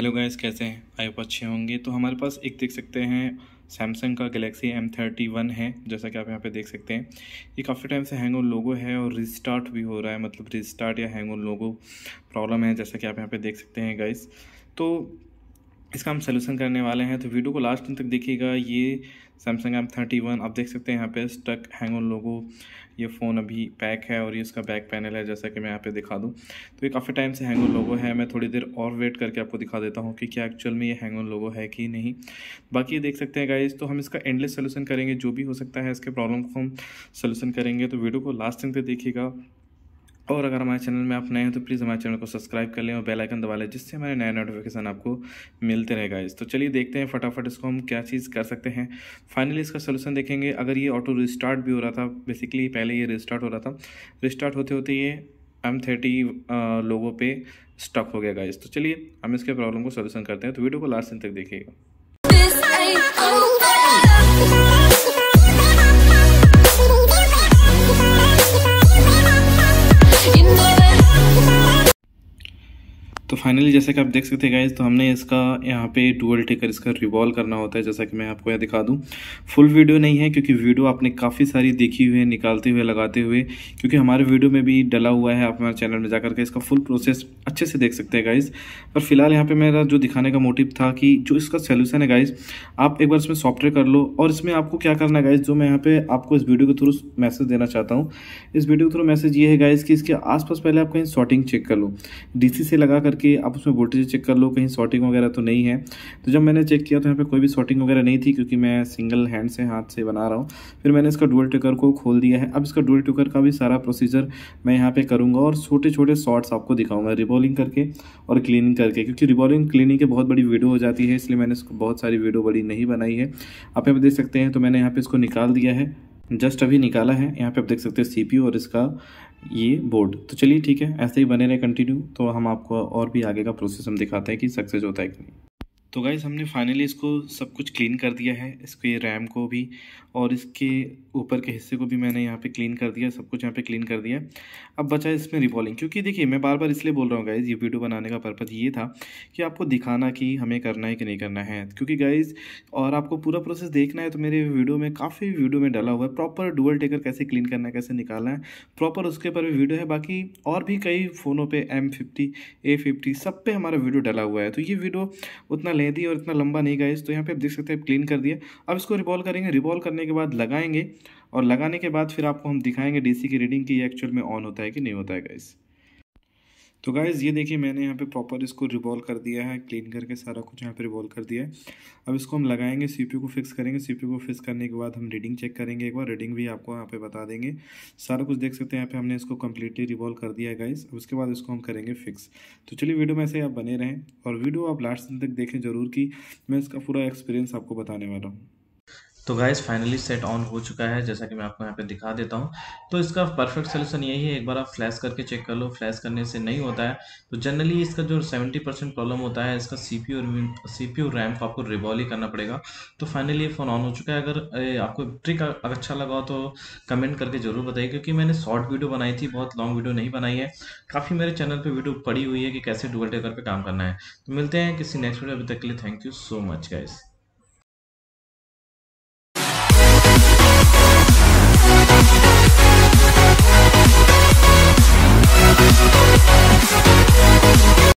hello guys कैसे हैं आई अच्छे होंगे तो हमारे पास एक देख सकते हैं सैमसंग का गलेक्सी एम थर्टी वन है जैसा कि आप यहाँ पे देख सकते हैं ये काफ़ी टाइम से हैंग ऑन लोगो है और रिस्टार्ट भी हो रहा है मतलब रिस्टार्ट या हैंग ऑन लोगो प्रॉब्लम है जैसा कि आप यहाँ पे देख सकते हैं गाइस तो इसका हम सोल्यूशन करने वाले हैं तो वीडियो को लास्ट दिन तक देखिएगा ये सैमसंग एम थर्टी वन आप देख सकते हैं यहाँ पे स्टक हैंग ऑन लोगो ये फ़ोन अभी पैक है और ये इसका बैक पैनल है जैसा कि मैं यहाँ पे दिखा दूँ तो ये काफ़ी टाइम से हैंग ऑन लोगो है मैं थोड़ी देर और वेट करके आपको दिखा देता हूँ कि क्या एक्चुअल में ये हैंग ऑन लोगो है कि नहीं बाकी ये देख सकते हैं गाइज तो हम इसका एंडलेस सोल्यूशन करेंगे जो भी हो सकता है इसके प्रॉब्लम को हम सोल्यूशन करेंगे तो वीडियो को लास्ट दिन तक देखिएगा और अगर हमारे चैनल में आप नए हैं तो प्लीज़ हमारे चैनल को सब्सक्राइब कर लें और बेल आइकन दबा लें जिससे हमारे नया नोटिफिकेशन आपको मिलते रहेगा इस तो चलिए देखते हैं फटाफट इसको हम क्या चीज़ कर सकते हैं फाइनली इसका सोल्यूशन देखेंगे अगर ये ऑटो रिस्टार्ट भी हो रहा था बेसिकली पहले ये रिस्टार्ट हो रहा था रिस्टार्ट होते होते ये एम थर्टी लोगों पर स्टक हो गया गाइस तो चलिए हम इसके प्रॉब्लम को सोल्यूशन करते हैं तो वीडियो को लास्ट दिन तक देखिएगा फाइनली जैसा कि आप देख सकते हैं गाइज तो हमने इसका यहाँ पे डुअल टेकर इसका रिवॉल्व करना होता है जैसा कि मैं आपको यह दिखा दूँ फुल वीडियो नहीं है क्योंकि वीडियो आपने काफ़ी सारी देखी हुई है निकालते हुए लगाते हुए क्योंकि हमारे वीडियो में भी डला हुआ है आप हमारे चैनल में जाकर के इसका फुल प्रोसेस अच्छे से देख सकते हैं गाइज़ पर फिलहाल यहाँ पर मेरा जो दिखाने का मोटिव था कि जो इसका सोल्यूशन है गाइज़ आप एक बार इसमें सॉफ्टवेयर कर लो और इसमें आपको क्या करना है गाइज़ जो मैं यहाँ पर आपको इस वीडियो के थ्रू मैसेज देना चाहता हूँ इस वीडियो के थ्रू मैसेज ये है गाइज़ कि इसके आस पहले आप कहीं शॉर्टिंग चेक कर लो डीसी से लगा करके आप उसमें वोल्टेज चेक कर लो कहीं शॉर्टिंग वगैरह तो नहीं है तो जब मैंने चेक किया तो यहाँ पर कोई भी शॉर्टिंग वगैरह नहीं थी क्योंकि मैं सिंगल हैंड से हाथ से बना रहा हूँ फिर मैंने इसका डुअल टुकर को खोल दिया है अब इसका डुअल टुकर का भी सारा प्रोसीजर मैं यहाँ पर करूँगा और छोटे छोटे शॉर्ट्स आपको दिखाऊंगा रिबॉलिंग करके और क्लीनिंग करके क्योंकि रिबॉलिंग क्लीनिंग की बहुत बड़ी वीडियो हो जाती है इसलिए मैंने इसको बहुत सारी वीडियो बड़ी नहीं बनाई है आप यहाँ पर देख सकते हैं तो मैंने यहाँ पर इसको निकाल दिया है जस्ट अभी निकाला है यहाँ पे आप देख सकते हैं सीपीयू और इसका ये बोर्ड तो चलिए ठीक है ऐसे ही बने रहे कंटिन्यू तो हम आपको और भी आगे का प्रोसेस हम दिखाते हैं कि सक्सेस होता है कि नहीं तो गाइज़ हमने फाइनली इसको सब कुछ क्लीन कर दिया है इसके रैम को भी और इसके ऊपर के हिस्से को भी मैंने यहाँ पे क्लीन कर दिया सब कुछ यहाँ पे क्लीन कर दिया अब बचा इसमें रिपोलिंग क्योंकि देखिए मैं बार बार इसलिए बोल रहा हूँ गाइज़ ये वीडियो बनाने का पर्पज़ ये था कि आपको दिखाना कि हमें करना है कि नहीं करना है क्योंकि गाइज़ और आपको पूरा प्रोसेस देखना है तो मेरे वीडियो में काफ़ी वीडियो में डाला हुआ है प्रॉपर डुअल टेकर कैसे क्लीन करना है कैसे निकालना है प्रॉपर उसके ऊपर भी वीडियो है बाकी और भी कई फ़ोनों पर एम फिफ्टी ए फिफ्टी सब पे हमारा वीडियो डला हुआ है तो ये वीडियो उतना लें दी और इतना लंबा नहीं गाइज तो यहाँ पे आप देख सकते हैं क्लीन कर दिया अब इसको रिवॉल्व करेंगे रिवॉल्व करने के बाद लगाएंगे और लगाने के बाद फिर आपको हम दिखाएंगे डीसी की रीडिंग की एक्चुअल में ऑन होता है कि नहीं होता है गाइज़ तो गाइज़ ये देखिए मैंने यहाँ पे प्रॉपर इसको रिवॉल्व कर दिया है क्लीन करके सारा कुछ यहाँ पे रिवॉल्व कर दिया है अब इसको हम लगाएंगे सीपीयू को फिक्स करेंगे सीपीयू को फिक्स करने के बाद हम रीडिंग चेक करेंगे एक बार रीडिंग भी आपको यहाँ पे बता देंगे सारा कुछ देख सकते हैं यहाँ पे हमने इसको कम्प्लीटली रिवॉल्व कर दिया है गाइज़ उसके बाद इसको हम करेंगे फिक्स तो चलिए वीडियो में ऐसे आप बने रहें और वीडियो आप लास्ट दिन तक देखें ज़रूर कि मैं इसका पूरा एक्सपीरियंस आपको बताने वाला हूँ तो गाइस फाइनली सेट ऑन हो चुका है जैसा कि मैं आपको यहाँ पे दिखा देता हूँ तो इसका परफेक्ट सोल्यूशन यही है एक बार आप फ्लैश करके चेक कर लो फ्लैश करने से नहीं होता है तो जनरली इसका जो 70 परसेंट प्रॉब्लम होता है इसका सी पी सीपीयू रैम को आपको रिवॉल ही करना पड़ेगा तो फाइनली ये फ़ोन ऑन हो चुका है अगर आपको ट्रिक अच्छा लगा तो कमेंट करके ज़रूर बताइए क्योंकि मैंने शॉर्ट वीडियो बनाई थी बहुत लॉन्ग वीडियो नहीं बनाई है काफ़ी मेरे चैनल पर वीडियो पड़ी हुई है कि कैसे डुअल टेकर पर काम करना है तो मिलते हैं किसी नेक्स्ट वीडियो अभी तक के लिए thank you so much guys